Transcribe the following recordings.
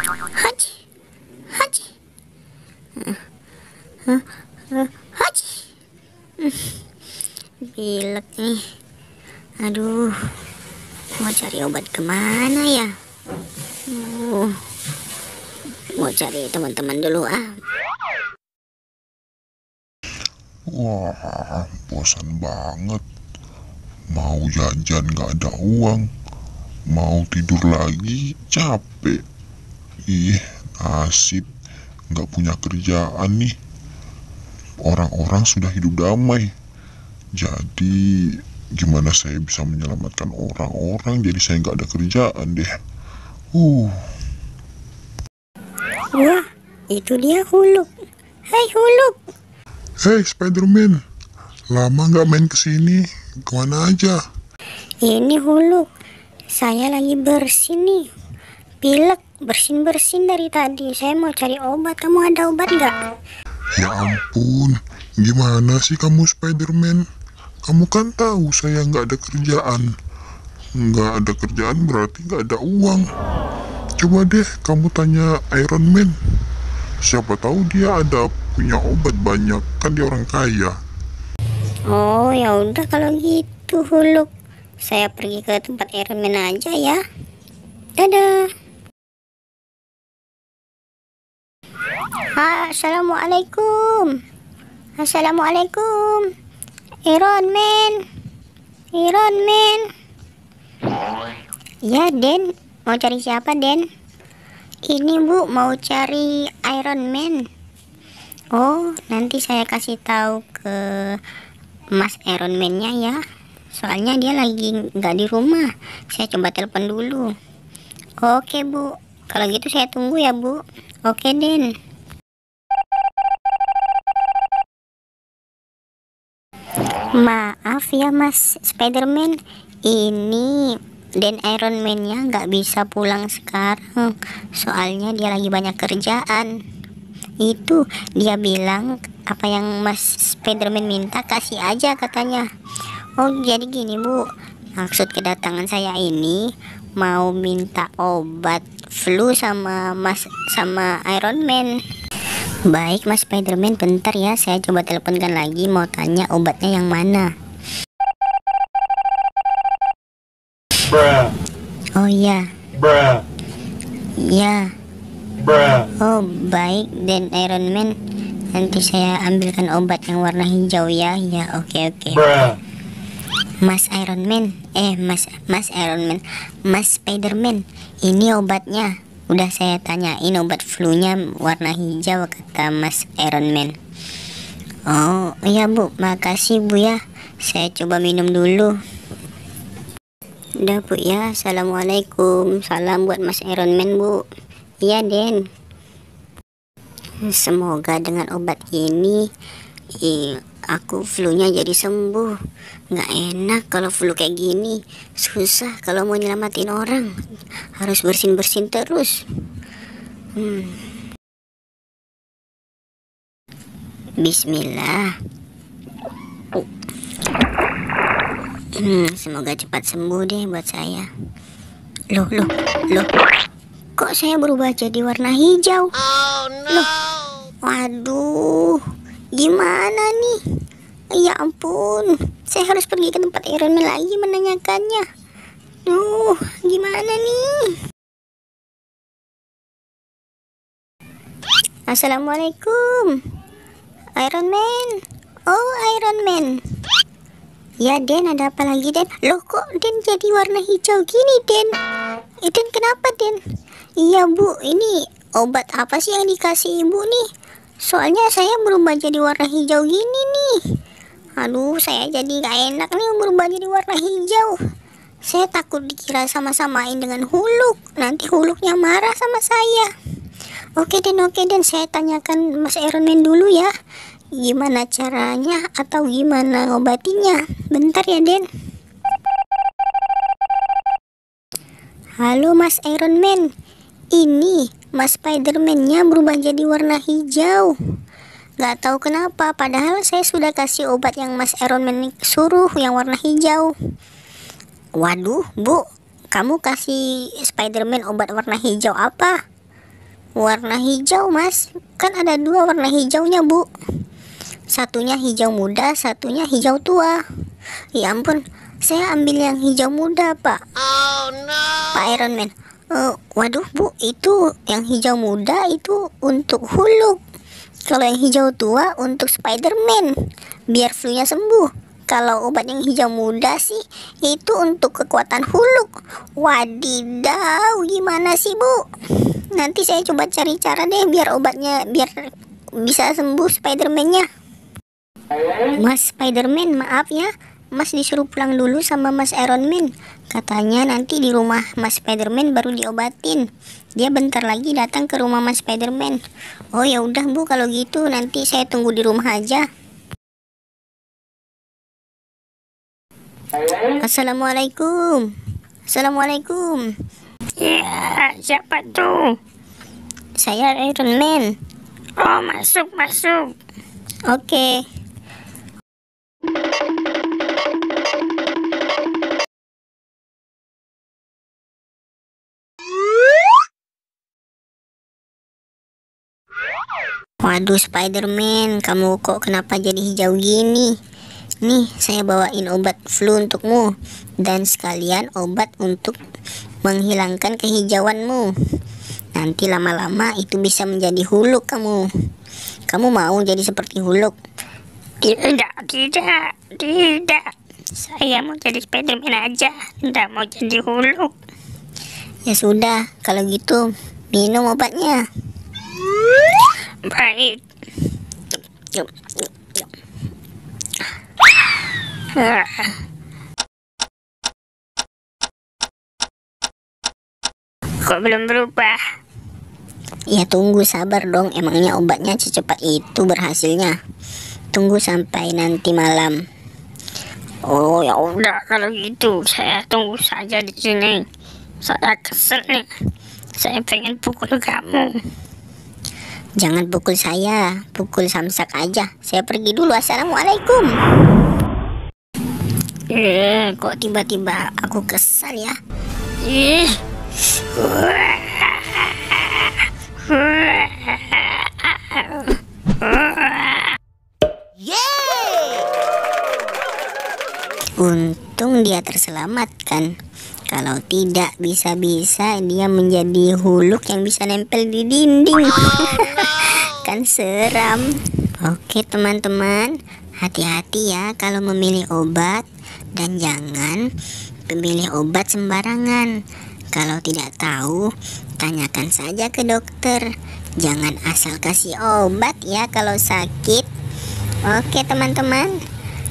Haji. Haji. Haji. Bilek nih. Aduh. Mau cari obat kemana ya? Uh. Mau cari teman-teman dulu ah. Wah, bosan banget. Mau jajan gak ada uang. Mau tidur lagi capek. Ih, asik. Nggak punya kerjaan nih. Orang-orang sudah hidup damai. Jadi, gimana saya bisa menyelamatkan orang-orang jadi saya nggak ada kerjaan deh. Uh. Wah, itu dia Huluk. Hai Huluk. spider Spiderman, lama nggak main kesini? Kemana aja? Ini Huluk, saya lagi bersini. nih. Pilek bersin-bersin dari tadi. Saya mau cari obat. Kamu ada obat nggak? Ya ampun, gimana sih kamu Spiderman? Kamu kan tahu saya nggak ada kerjaan. Nggak ada kerjaan berarti nggak ada uang. Coba deh kamu tanya Iron Man. Siapa tahu dia ada punya obat banyak. Kan dia orang kaya. Oh ya udah kalau gitu Huluk. Saya pergi ke tempat Iron Man aja ya. Dadah. Assalamualaikum. Assalamualaikum. Iron Man. Iron Man. Ya, Den. Mau cari siapa, Den? Ini, Bu, mau cari Iron Man. Oh, nanti saya kasih tahu ke Mas Iron Man-nya ya. Soalnya dia lagi nggak di rumah. Saya coba telepon dulu. Oke, Bu. Kalau gitu saya tunggu ya, Bu. Oke, Den. Maaf ya mas Spiderman Ini dan Iron Man nya nggak bisa pulang sekarang Soalnya dia lagi banyak kerjaan Itu dia bilang apa yang mas Spiderman minta kasih aja katanya Oh jadi gini bu Maksud kedatangan saya ini Mau minta obat flu sama mas sama Iron Man Baik mas Spiderman bentar ya Saya coba teleponkan lagi mau tanya obatnya yang mana Bruh. Oh iya Iya Ya Oh baik dan Iron Man Nanti saya ambilkan obat yang warna hijau ya Ya oke okay, oke okay. Mas Iron Man, eh Mas Mas Iron Man, Mas Spiderman, ini obatnya. Udah saya tanyain obat flu-nya warna hijau kata Mas Iron Man. Oh, iya Bu, makasih Bu ya. Saya coba minum dulu. Udah Bu ya, Assalamualaikum. Salam buat Mas Iron Man Bu. Iya Den. Semoga dengan obat ini aku flu-nya jadi sembuh. Nggak enak kalau flu kayak gini. Susah kalau mau nyelamatin orang. Harus bersin-bersin terus. Hmm. Bismillah. Hmm, semoga cepat sembuh deh buat saya. Loh, loh, loh. Kok saya berubah jadi warna hijau? Oh, no. Loh. Waduh, gimana nih? Ya ampun, saya harus pergi ke tempat Iron Man lagi menanyakannya. Duh, gimana nih? Assalamualaikum. Iron Man. Oh, Iron Man. Ya, Den, ada apa lagi, Den? Loh, kok Den jadi warna hijau gini, Den? Eh, Den, kenapa, Den? Iya, Bu, ini obat apa sih yang dikasih Ibu nih? Soalnya saya berubah jadi warna hijau gini nih. Aduh, saya jadi gak enak nih berubah jadi warna hijau. Saya takut dikira sama-samain dengan huluk. Nanti huluknya marah sama saya. Oke den, oke den, saya tanyakan Mas Iron Man dulu ya. Gimana caranya atau gimana ngobatinya? Bentar ya, Den. Halo Mas Iron Man. Ini Mas Spider-Man-nya berubah jadi warna hijau. Gak tahu kenapa, padahal saya sudah kasih obat yang Mas Aaron menik suruh yang warna hijau. Waduh, Bu, kamu kasih Spiderman obat warna hijau apa? Warna hijau, Mas. Kan ada dua warna hijaunya, Bu. Satunya hijau muda, satunya hijau tua. Ya ampun, saya ambil yang hijau muda, Pak. Oh no. Pak Iron Man. Uh, eh, waduh, Bu, itu yang hijau muda itu untuk huluk kalau yang hijau tua untuk Spiderman biar flu-nya sembuh. Kalau obat yang hijau muda sih itu untuk kekuatan Huluk. Wadidaw, gimana sih, Bu? Nanti saya coba cari cara deh biar obatnya biar bisa sembuh spider nya Mas Spiderman maaf ya Mas disuruh pulang dulu sama Mas Iron Man. Katanya nanti di rumah Mas Spiderman baru diobatin. Dia bentar lagi datang ke rumah Mas Spiderman. Oh ya udah Bu, kalau gitu nanti saya tunggu di rumah aja. Assalamualaikum. Assalamualaikum. Ya, siapa tuh? Saya Iron Man. Oh, masuk, masuk. Oke. Okay. Aduh Spiderman, kamu kok kenapa jadi hijau gini? Nih, saya bawain obat flu untukmu dan sekalian obat untuk menghilangkan kehijauanmu. Nanti lama-lama itu bisa menjadi huluk kamu. Kamu mau jadi seperti huluk? Tidak, tidak, tidak. Saya mau jadi Spiderman aja, tidak mau jadi huluk. Ya sudah, kalau gitu minum obatnya. Kok belum berubah? Ya tunggu sabar dong, emangnya obatnya secepat itu berhasilnya. Tunggu sampai nanti malam. Oh ya udah kalau gitu saya tunggu saja di sini. Saya kesel nih. Saya pengen pukul kamu. Jangan pukul saya, pukul samsak aja. Saya pergi dulu. Assalamualaikum. Eh, kok tiba-tiba aku kesal ya? Eh. Untung dia terselamatkan. Kalau tidak bisa-bisa dia menjadi huluk yang bisa nempel di dinding. kan seram. Oke teman-teman, hati-hati ya kalau memilih obat dan jangan memilih obat sembarangan. Kalau tidak tahu, tanyakan saja ke dokter. Jangan asal kasih obat ya kalau sakit. Oke teman-teman,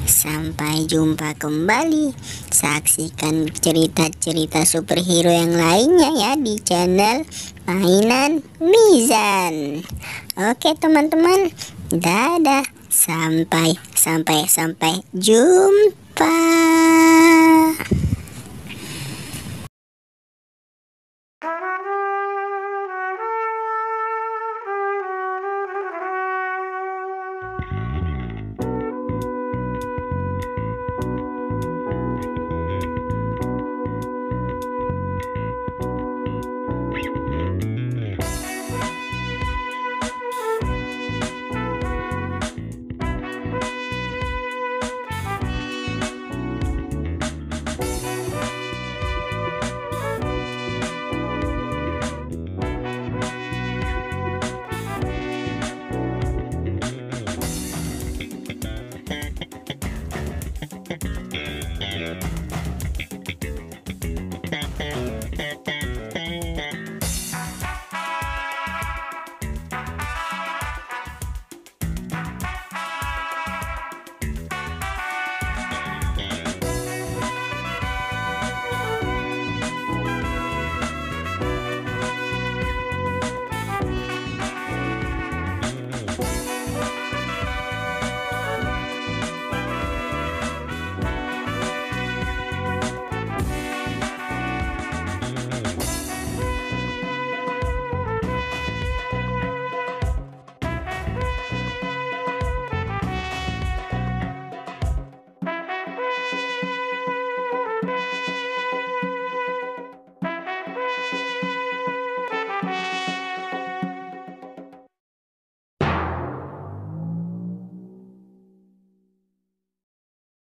Sampai jumpa kembali. Saksikan cerita-cerita superhero yang lainnya ya di channel Mainan Mizan. Oke, teman-teman. Dadah. Sampai sampai sampai jumpa.